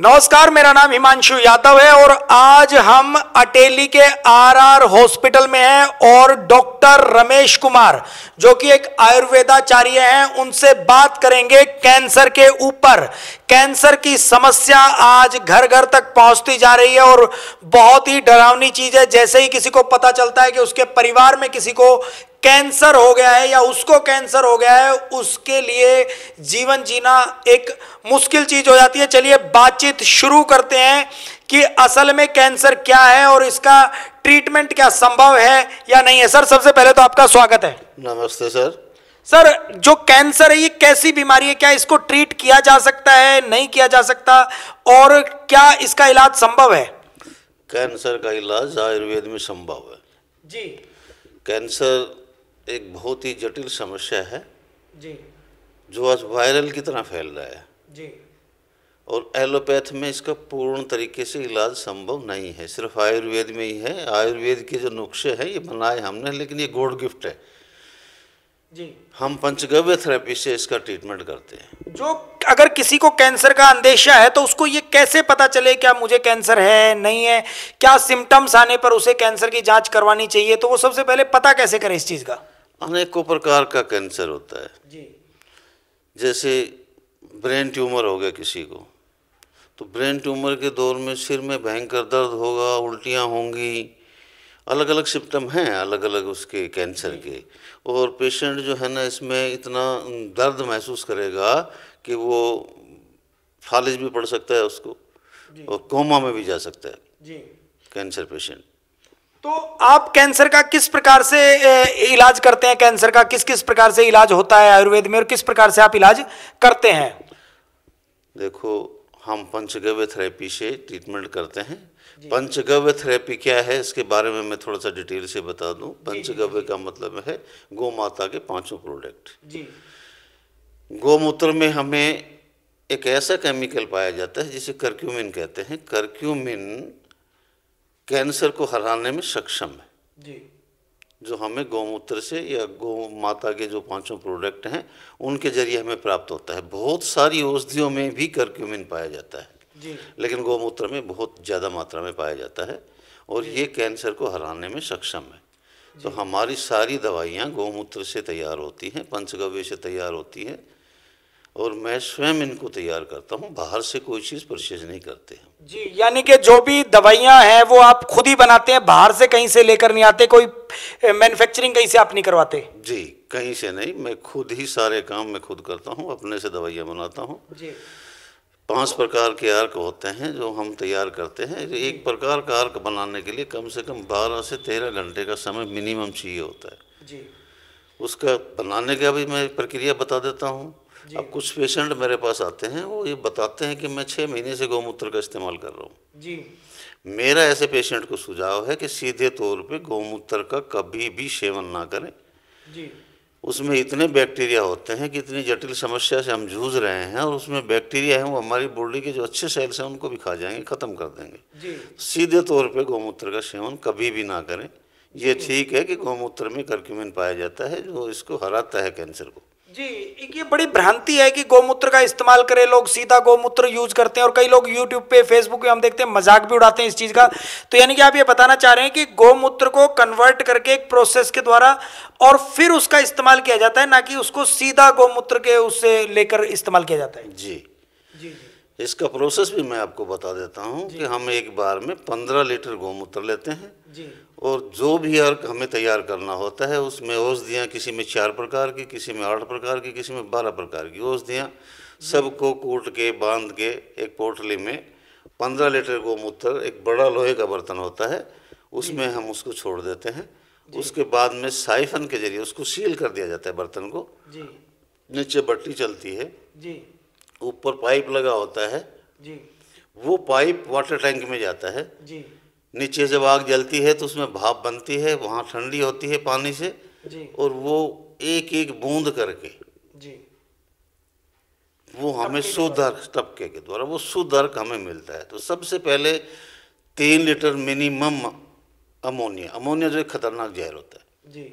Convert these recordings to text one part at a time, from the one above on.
नमस्कार मेरा नाम हिमांशु यादव है और आज हम अटेली के आरआर हॉस्पिटल में हैं और डॉक्टर रमेश कुमार जो कि एक आयुर्वेदाचार्य हैं उनसे बात करेंगे कैंसर के ऊपर कैंसर की समस्या आज घर घर तक पहुंचती जा रही है और बहुत ही डरावनी चीज है जैसे ही किसी को पता चलता है कि उसके परिवार में किसी को कैंसर हो गया है या उसको कैंसर हो गया है उसके लिए जीवन जीना एक मुश्किल चीज हो जाती है चलिए बातचीत शुरू करते हैं कि असल में कैंसर क्या है और इसका ट्रीटमेंट क्या संभव है या नहीं है सर सबसे पहले तो आपका स्वागत है नमस्ते सर सर जो कैंसर है ये कैसी बीमारी है क्या इसको ट्रीट किया जा सकता है नहीं किया जा सकता और क्या इसका इलाज संभव है कैंसर का इलाज आयुर्वेद में संभव है जी कैंसर एक बहुत ही जटिल समस्या है जी जो आज वायरल की तरह फैल रहा है जी और एलोपैथ में इसका पूर्ण तरीके से इलाज संभव नहीं है सिर्फ आयुर्वेद में ही है आयुर्वेद के जो नुस्खे हैं ये बनाए हमने लेकिन ये गोड गिफ्ट है जी हम पंचगव्य थेरेपी से इसका ट्रीटमेंट करते हैं जो अगर किसी को कैंसर का अंदेशा है तो उसको ये कैसे पता चले क्या मुझे कैंसर है नहीं है क्या सिम्टम्स आने पर उसे कैंसर की जांच करवानी चाहिए तो वो सबसे पहले पता कैसे करें इस चीज़ का अनेकों प्रकार का कैंसर होता है जी जैसे ब्रेन ट्यूमर हो गया किसी को तो ब्रेन ट्यूमर के दौर में सिर में भयंकर दर्द होगा उल्टियाँ होंगी अलग अलग सिम्टम हैं अलग अलग उसके कैंसर के और पेशेंट जो है ना इसमें इतना दर्द महसूस करेगा कि वो फालिज भी पड़ सकता है उसको और कोमा में भी जा सकता है कैंसर पेशेंट तो आप कैंसर का किस प्रकार से इलाज करते हैं कैंसर का किस किस प्रकार से इलाज होता है आयुर्वेद में और किस प्रकार से आप इलाज करते हैं देखो हम पंचगव्य थेरेपी से ट्रीटमेंट करते हैं पंचगव्य थेरेपी क्या है इसके बारे में मैं थोड़ा सा डिटेल से बता दूं पंचगव्य का मतलब है गौ माता के पांचों प्रोडक्ट गौमूत्र में हमें एक ऐसा केमिकल पाया जाता है जिसे करक्यूमिन कहते हैं करक्यूमिन कैंसर को हराने में सक्षम है जी जो हमें गौमूत्र से या गौ माता के जो पांचों प्रोडक्ट हैं उनके जरिए हमें प्राप्त होता है बहुत सारी औषधियों में भी करक्यूमिन पाया जाता है लेकिन गौमूत्र में बहुत ज़्यादा मात्रा में पाया जाता है और ये कैंसर को हराने में सक्षम है तो हमारी सारी दवाइयाँ गौमूत्र से तैयार होती हैं पंचगव्य से तैयार होती हैं और मैं स्वयं इनको तैयार करता हूँ बाहर से कोई चीज़ परचेज नहीं करते हम जी यानी कि जो भी दवाइयाँ हैं वो आप खुद ही बनाते हैं बाहर से कहीं से लेकर नहीं आते कोई मैन्युफैक्चरिंग कहीं से आप नहीं करवाते जी कहीं से नहीं मैं खुद ही सारे काम मैं खुद करता हूँ अपने से दवाइयाँ बनाता हूँ जी पांच प्रकार के आर्क होते हैं जो हम तैयार करते हैं एक प्रकार का आर्क बनाने के लिए कम से कम बारह से तेरह घंटे का समय मिनिमम चाहिए होता है जी उसका बनाने का भी मैं प्रक्रिया बता देता हूँ अब कुछ पेशेंट मेरे पास आते हैं वो ये बताते हैं कि मैं छः महीने से गौमूत्र का इस्तेमाल कर रहा हूँ जी मेरा ऐसे पेशेंट को सुझाव है कि सीधे तौर पर गौमूत्र का कभी भी सेवन ना करें जी उसमें इतने बैक्टीरिया होते हैं कि इतनी जटिल समस्या से हम जूझ रहे हैं और उसमें बैक्टीरिया हैं वो हमारी बॉडी के जो अच्छे सेल्स हैं उनको भी खा जाएंगे ख़त्म कर देंगे सीधे तौर पे गौमूत्र का सेवन कभी भी ना करें ये ठीक है कि गौमूत्र में करक्यूमिन पाया जाता है जो इसको हराता है कैंसर को जी एक ये बड़ी भ्रांति है कि गोमूत्र का इस्तेमाल करें लोग सीधा गोमूत्र यूज करते हैं और कई लोग यूट्यूब पे फेसबुक पे हम देखते हैं मजाक भी उड़ाते हैं इस चीज का तो यानी कि आप ये बताना चाह रहे हैं कि गोमूत्र को कन्वर्ट करके एक प्रोसेस के द्वारा और फिर उसका इस्तेमाल किया जाता है ना कि उसको सीधा गोमूत्र के उससे लेकर इस्तेमाल किया जाता है जी इसका प्रोसेस भी मैं आपको बता देता हूँ कि हम एक बार में पंद्रह लीटर गोमूत्र लेते हैं जी। और जो भी अर्क हमें तैयार करना होता है उसमें औषधियाँ किसी में चार प्रकार की किसी में आठ प्रकार की किसी में बारह प्रकार की औषधियाँ सबको कूट के बांध के एक पोटली में पंद्रह लीटर गोमूत्र एक बड़ा लोहे का बर्तन होता है उसमें हम उसको छोड़ देते हैं उसके बाद में साइफन के जरिए उसको सील कर दिया जाता है बर्तन को नीचे बट्टी चलती है जी ऊपर पाइप लगा होता है जी वो पाइप वाटर टैंक में जाता है जी नीचे जब आग जलती है तो उसमें भाप बनती है वहाँ ठंडी होती है पानी से जी और वो एक एक बूंद करके जी वो हमें शुद्ध अर्क तबके के द्वारा वो शुद्ध अर्क हमें मिलता है तो सबसे पहले तीन लीटर मिनिमम अमोनिया अमोनिया जो एक खतरनाक जहर होता है जी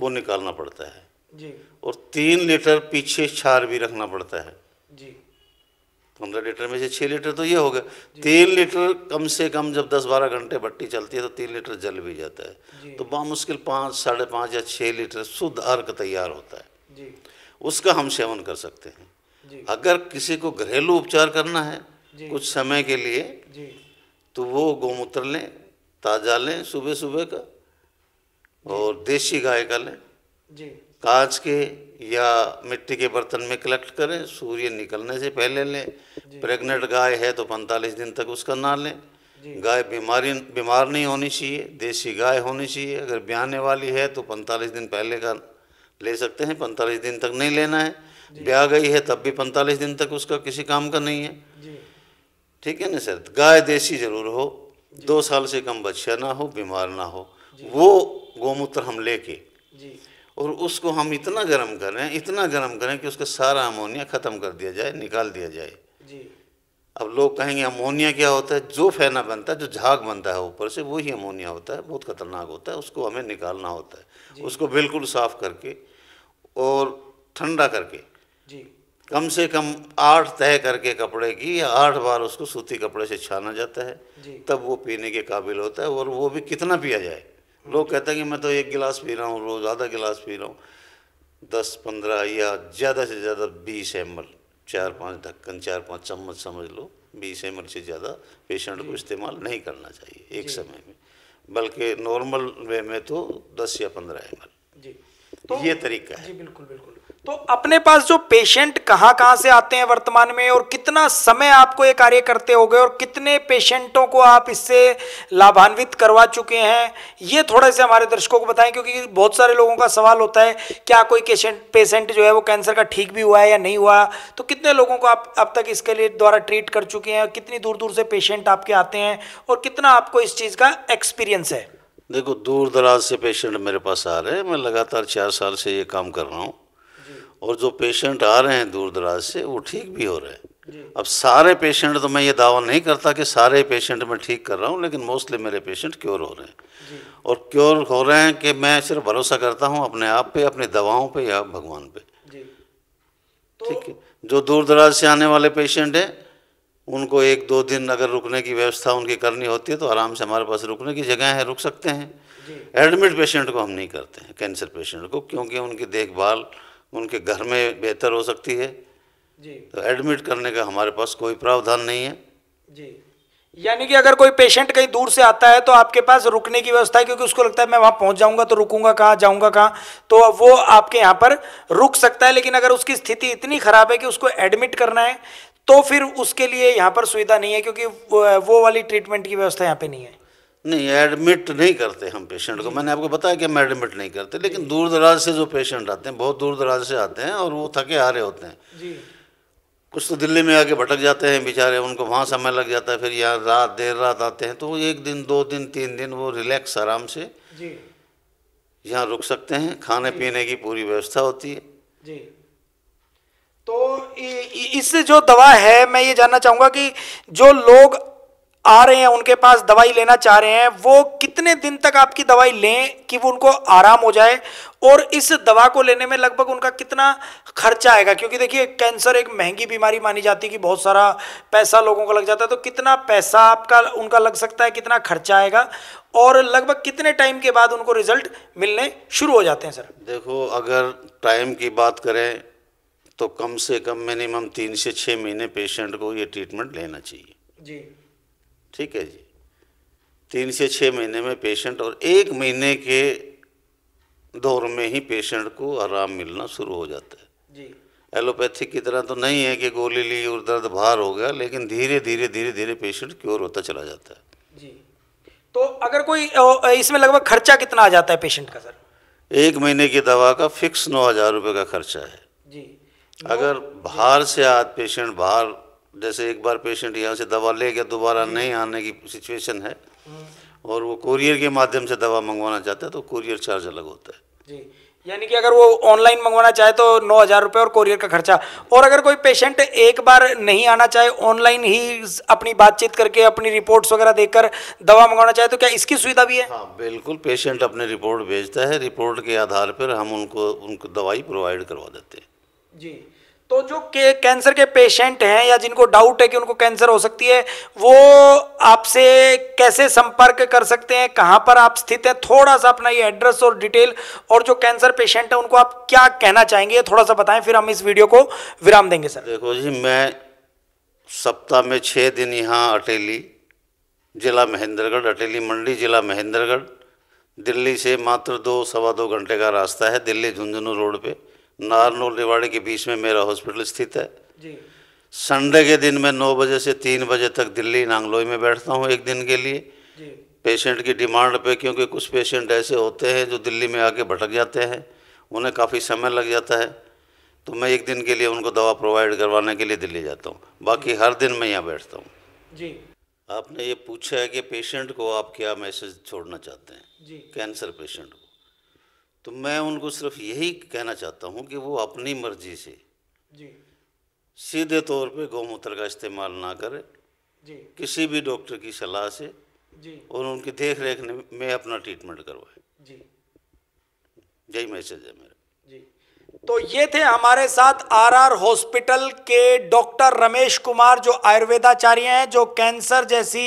वो निकालना पड़ता है जी और तीन लीटर पीछे छार भी रखना पड़ता है जी पंद्रह लीटर में से छः लीटर तो ये हो गया तीन लीटर कम से कम जब दस बारह घंटे भट्टी चलती है तो तीन लीटर जल भी जाता है तो बामुश्किल पाँच साढ़े पाँच या छः लीटर शुद्ध अर्घ तैयार होता है जी। उसका हम सेवन कर सकते हैं अगर किसी को घरेलू उपचार करना है कुछ समय के लिए तो वो गोमूत्र लें ताज़ा लें सुबह सुबह का और देसी गाय का लें कांच के या मिट्टी के बर्तन में कलेक्ट करें सूर्य निकलने से पहले लें प्रेग्नेंट गाय है तो 45 दिन तक उसका ना लें गाय बीमारी बीमार नहीं होनी चाहिए देसी गाय होनी चाहिए अगर ब्याहने वाली है तो 45 दिन पहले का ले सकते हैं 45 दिन तक नहीं लेना है ब्याह गई है तब भी 45 दिन तक उसका किसी काम का नहीं है ठीक है ना सर गाय देसी ज़रूर हो दो साल से कम बच्चा ना हो बीमार ना हो वो गौमूत्र हम लेके और उसको हम इतना गर्म करें इतना गर्म करें कि उसका सारा अमोनिया ख़त्म कर दिया जाए निकाल दिया जाए जी अब लोग कहेंगे अमोनिया क्या होता है जो फैना बनता है जो झाग बनता है ऊपर से वही अमोनिया होता है बहुत खतरनाक होता है उसको हमें निकालना होता है उसको बिल्कुल साफ़ करके और ठंडा करके जी कम से कम आठ तय करके कपड़े की या आठ बार उसको सूती कपड़े से छाना जाता है तब वो पीने के काबिल होता है और वो भी कितना पिया जाए लोग कहते हैं कि मैं तो एक गिलास पी रहा हूँ रोज़ आधा गिलास पी रहा हूँ दस पंद्रह या ज़्यादा से ज़्यादा बीस एम एल चार पाँच ढक्कन चार पाँच चम्मच समझ लो बीस एम एल से ज़्यादा पेशेंट को इस्तेमाल नहीं करना चाहिए एक समय में बल्कि नॉर्मल वे में तो दस या पंद्रह एम तो ये तरीका है जी बिल्कुल बिल्कुल तो अपने पास जो पेशेंट कहाँ कहाँ से आते हैं वर्तमान में और कितना समय आपको ये कार्य करते हो गए और कितने पेशेंटों को आप इससे लाभान्वित करवा चुके हैं ये थोड़े से हमारे दर्शकों को बताएं क्योंकि बहुत सारे लोगों का सवाल होता है क्या कोई पेशेंट पेशेंट जो है वो कैंसर का ठीक भी हुआ है या नहीं हुआ तो कितने लोगों को आप अब तक इसके लिए द्वारा ट्रीट कर चुके हैं कितनी दूर दूर से पेशेंट आपके आते हैं और कितना आपको इस चीज़ का एक्सपीरियंस है देखो दूर दराज से पेशेंट मेरे पास आ रहे हैं मैं लगातार चार साल से ये काम कर रहा हूँ और जो पेशेंट आ रहे हैं दूर दराज से वो ठीक भी हो रहे हैं अब सारे पेशेंट तो मैं ये दावा नहीं करता कि सारे पेशेंट मैं ठीक कर रहा हूँ लेकिन मोस्टली मेरे पेशेंट क्योर हो रहे हैं और क्योर हो रहे हैं कि मैं सिर्फ भरोसा करता हूँ अपने आप पे अपनी दवाओं पे या भगवान पे तो ठीक है जो दूर दराज से आने वाले पेशेंट हैं उनको एक दो दिन अगर रुकने की व्यवस्था उनकी करनी होती है तो आराम से हमारे पास रुकने की जगह है रुक सकते हैं एडमिट पेशेंट को हम नहीं करते हैं कैंसर पेशेंट को क्योंकि उनकी देखभाल उनके घर में बेहतर हो सकती है जी तो एडमिट करने का हमारे पास कोई प्रावधान नहीं है जी यानी कि अगर कोई पेशेंट कहीं दूर से आता है तो आपके पास रुकने की व्यवस्था है क्योंकि उसको लगता है मैं वहाँ पहुँच जाऊँगा तो रुकूंगा कहाँ जाऊँगा कहाँ तो वो आपके यहाँ पर रुक सकता है लेकिन अगर उसकी स्थिति इतनी खराब है कि उसको एडमिट करना है तो फिर उसके लिए यहाँ पर सुविधा नहीं है क्योंकि वो वाली ट्रीटमेंट की व्यवस्था यहाँ पे नहीं है नहीं एडमिट नहीं करते हम पेशेंट को मैंने आपको बताया कि हम एडमिट नहीं करते लेकिन दूर दराज से जो पेशेंट आते हैं बहुत दूर दराज से आते हैं और वो थके हारे होते हैं जी कुछ तो दिल्ली में आके भटक जाते हैं बेचारे उनको वहाँ समय लग जाता है फिर यहाँ रात देर रात आते हैं तो एक दिन दो दिन तीन दिन वो रिलैक्स आराम से यहाँ रुक सकते हैं खाने पीने की पूरी व्यवस्था होती है तो इससे जो दवा है मैं ये जानना चाहूँगा कि जो लोग आ रहे हैं उनके पास दवाई लेना चाह रहे हैं वो कितने दिन तक आपकी दवाई लें कि वो उनको आराम हो जाए और इस दवा को लेने में लगभग उनका कितना खर्चा आएगा क्योंकि देखिए कैंसर एक महंगी बीमारी मानी जाती है कि बहुत सारा पैसा लोगों को लग जाता है तो कितना पैसा आपका उनका लग सकता है कितना खर्चा आएगा और लगभग कितने टाइम के बाद उनको रिजल्ट मिलने शुरू हो जाते हैं सर देखो अगर टाइम की बात करें तो कम से कम मिनिमम तीन से छः महीने पेशेंट को ये ट्रीटमेंट लेना चाहिए जी ठीक है जी तीन से छः महीने में पेशेंट और एक महीने के दौर में ही पेशेंट को आराम मिलना शुरू हो जाता है जी एलोपैथिक की तरह तो नहीं है कि गोली ली और दर्द बाहर हो गया लेकिन धीरे धीरे धीरे धीरे पेशेंट क्योर होता चला जाता है जी तो अगर कोई इसमें लगभग खर्चा कितना आ जाता है पेशेंट का सर एक महीने की दवा का फिक्स नौ हज़ार रुपये का खर्चा है जी अगर बाहर से आ पेशेंट बाहर जैसे एक बार पेशेंट यहाँ से दवा ले गया दोबारा नहीं आने की सिचुएशन है और वो कुरियर के माध्यम से दवा मंगवाना चाहता है तो कुरियर चार्ज अलग होता है जी यानी कि अगर वो ऑनलाइन मंगवाना चाहे तो नौ हज़ार रुपये और कुरियर का खर्चा और अगर कोई पेशेंट एक बार नहीं आना चाहे ऑनलाइन ही अपनी बातचीत करके अपनी रिपोर्ट्स वगैरह देकर दवा मंगवाना चाहे तो क्या इसकी सुविधा भी है हाँ बिल्कुल पेशेंट अपने रिपोर्ट भेजता है रिपोर्ट के आधार पर हम उनको उनको दवाई प्रोवाइड करवा देते हैं जी तो जो के कैंसर के पेशेंट हैं या जिनको डाउट है कि उनको कैंसर हो सकती है वो आपसे कैसे संपर्क कर सकते हैं कहाँ पर आप स्थित हैं थोड़ा सा अपना ये एड्रेस और डिटेल और जो कैंसर पेशेंट है उनको आप क्या कहना चाहेंगे थोड़ा सा बताएं फिर हम इस वीडियो को विराम देंगे सर देखो जी मैं सप्ताह में छः दिन यहाँ अटेली जिला महेंद्रगढ़ अटेली मंडी जिला महेंद्रगढ़ दिल्ली से मात्र दो सवा दो घंटे का रास्ता है दिल्ली झुंझुनू रोड पर और रेवाड़ी के बीच में मेरा हॉस्पिटल स्थित है जी संडे के दिन मैं 9 बजे से 3 बजे तक दिल्ली नांगलोई में बैठता हूँ एक दिन के लिए जी। पेशेंट की डिमांड पे क्योंकि कुछ पेशेंट ऐसे होते हैं जो दिल्ली में आके भटक जाते हैं उन्हें काफ़ी समय लग जाता है तो मैं एक दिन के लिए उनको दवा प्रोवाइड करवाने के लिए दिल्ली जाता हूँ बाकी हर दिन मैं यहाँ बैठता हूँ जी आपने ये पूछा है कि पेशेंट को आप क्या मैसेज छोड़ना चाहते हैं जी कैंसर पेशेंट को तो मैं उनको सिर्फ यही कहना चाहता हूँ कि वो अपनी मर्जी से जी सीधे तौर पे गौमूत्र का इस्तेमाल ना करें किसी भी डॉक्टर की सलाह से जी और उनकी देख रेख में अपना ट्रीटमेंट करवाए यही मैसेज है मेरा जी तो ये थे हमारे साथ आरआर हॉस्पिटल के डॉक्टर रमेश कुमार जो आयुर्वेदाचार्य हैं जो कैंसर जैसी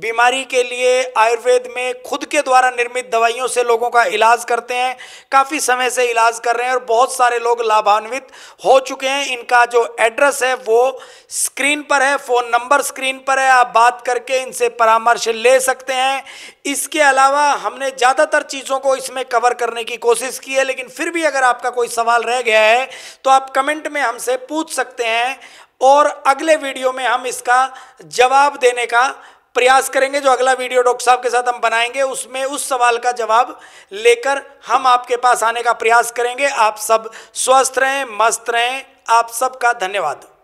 बीमारी के लिए आयुर्वेद में खुद के द्वारा निर्मित दवाइयों से लोगों का इलाज करते हैं काफ़ी समय से इलाज कर रहे हैं और बहुत सारे लोग लाभान्वित हो चुके हैं इनका जो एड्रेस है वो स्क्रीन पर है फ़ोन नंबर स्क्रीन पर है आप बात करके इनसे परामर्श ले सकते हैं इसके अलावा हमने ज़्यादातर चीज़ों को इसमें कवर करने की कोशिश की है लेकिन फिर भी अगर आपका कोई सवाल रह गया है तो आप कमेंट में हमसे पूछ सकते हैं और अगले वीडियो में हम इसका जवाब देने का प्रयास करेंगे जो अगला वीडियो डॉक्टर साहब के साथ हम बनाएंगे उसमें उस सवाल का जवाब लेकर हम आपके पास आने का प्रयास करेंगे आप सब स्वस्थ रहें मस्त रहें आप सबका धन्यवाद